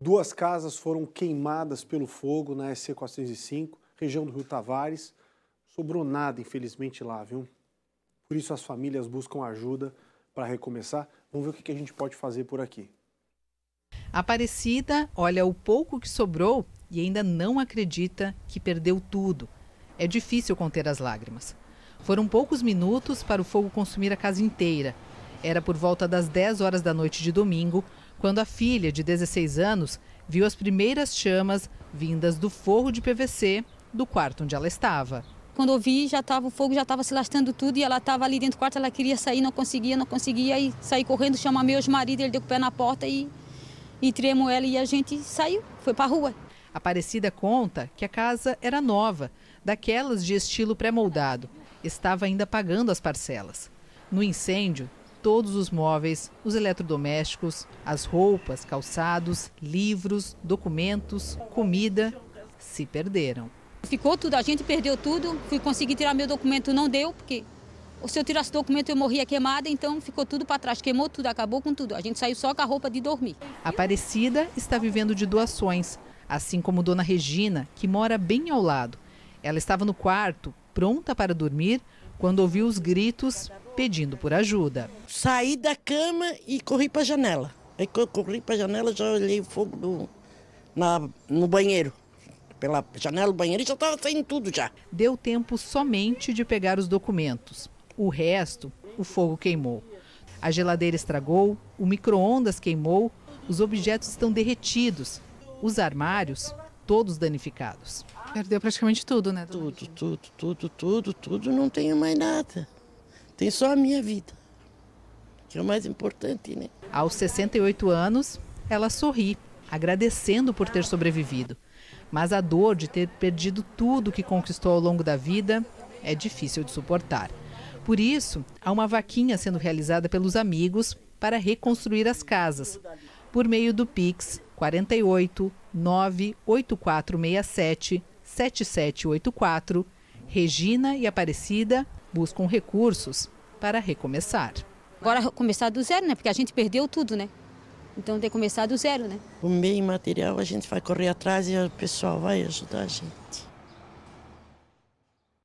Duas casas foram queimadas pelo fogo na SC-405, região do Rio Tavares. Sobrou nada, infelizmente, lá, viu? Por isso as famílias buscam ajuda para recomeçar. Vamos ver o que a gente pode fazer por aqui. Aparecida olha o pouco que sobrou e ainda não acredita que perdeu tudo. É difícil conter as lágrimas. Foram poucos minutos para o fogo consumir a casa inteira. Era por volta das 10 horas da noite de domingo, quando a filha, de 16 anos, viu as primeiras chamas vindas do forro de PVC do quarto onde ela estava. Quando eu vi, já tava, o fogo já estava se lastrando tudo e ela estava ali dentro do quarto, ela queria sair, não conseguia, não conseguia, e saí correndo, chamar meu ex-marido, ele deu o pé na porta e, e tremo ela e a gente saiu, foi para a rua. Aparecida conta que a casa era nova, daquelas de estilo pré-moldado. Estava ainda pagando as parcelas. No incêndio, todos os móveis, os eletrodomésticos, as roupas, calçados, livros, documentos, comida, se perderam. Ficou tudo, a gente perdeu tudo. Fui conseguir tirar meu documento, não deu, porque se eu tirasse o documento eu morria queimada, então ficou tudo para trás. Queimou tudo, acabou com tudo. A gente saiu só com a roupa de dormir. Aparecida está vivendo de doações, assim como Dona Regina, que mora bem ao lado. Ela estava no quarto, pronta para dormir, quando ouviu os gritos pedindo por ajuda. Saí da cama e corri para a janela. Aí quando eu corri para a janela, já olhei o fogo do, na, no banheiro pela janela do banheiro e já estava saindo tudo já. Deu tempo somente de pegar os documentos. O resto, o fogo queimou. A geladeira estragou, o micro-ondas queimou, os objetos estão derretidos, os armários todos danificados. Perdeu praticamente tudo, né? Tudo, tudo, tudo, tudo, tudo, não tenho mais nada. Tem só a minha vida, que é o mais importante, né? Aos 68 anos, ela sorri, agradecendo por ter sobrevivido. Mas a dor de ter perdido tudo que conquistou ao longo da vida é difícil de suportar. Por isso, há uma vaquinha sendo realizada pelos amigos para reconstruir as casas, por meio do Pix 48 98467 7784, Regina e Aparecida buscam recursos para recomeçar. Agora começar do zero, né? Porque a gente perdeu tudo, né? Então tem que começar do zero, né? O meio material a gente vai correr atrás e o pessoal vai ajudar a gente.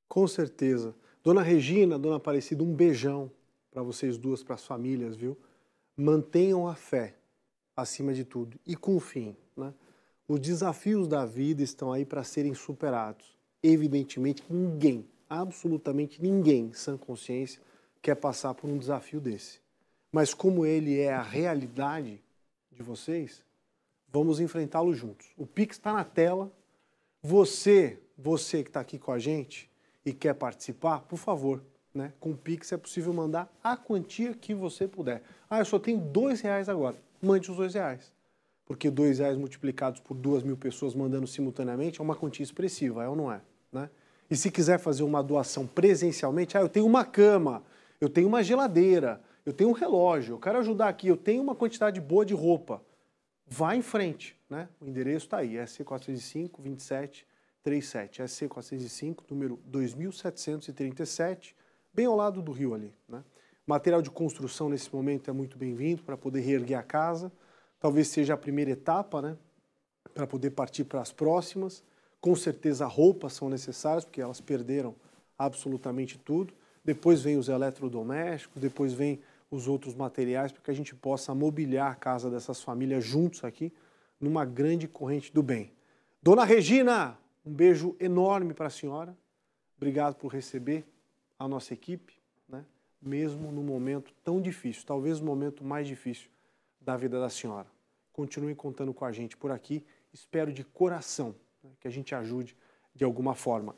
Com certeza. Dona Regina, Dona Aparecida, um beijão para vocês duas, para as famílias, viu? Mantenham a fé acima de tudo e com fim, né? Os desafios da vida estão aí para serem superados. Evidentemente, ninguém absolutamente ninguém, sã consciência, quer passar por um desafio desse. Mas como ele é a realidade de vocês, vamos enfrentá-lo juntos. O Pix está na tela. Você, você que está aqui com a gente e quer participar, por favor, né? com o Pix é possível mandar a quantia que você puder. Ah, eu só tenho dois reais agora. Mande os dois reais porque dois reais multiplicados por duas mil pessoas mandando simultaneamente é uma quantia expressiva, é ou não é? Né? E se quiser fazer uma doação presencialmente, ah, eu tenho uma cama, eu tenho uma geladeira, eu tenho um relógio, eu quero ajudar aqui, eu tenho uma quantidade boa de roupa. Vá em frente, né? O endereço está aí, SC405 2737 SC405, número 2737, bem ao lado do rio ali, né? Material de construção nesse momento é muito bem-vindo para poder reerguer a casa. Talvez seja a primeira etapa, né? Para poder partir para as próximas. Com certeza, roupas são necessárias, porque elas perderam absolutamente tudo. Depois vem os eletrodomésticos, depois vem os outros materiais, para que a gente possa mobiliar a casa dessas famílias juntos aqui, numa grande corrente do bem. Dona Regina, um beijo enorme para a senhora. Obrigado por receber a nossa equipe, né? mesmo no momento tão difícil, talvez o momento mais difícil da vida da senhora. Continue contando com a gente por aqui. Espero de coração né, que a gente ajude de alguma forma.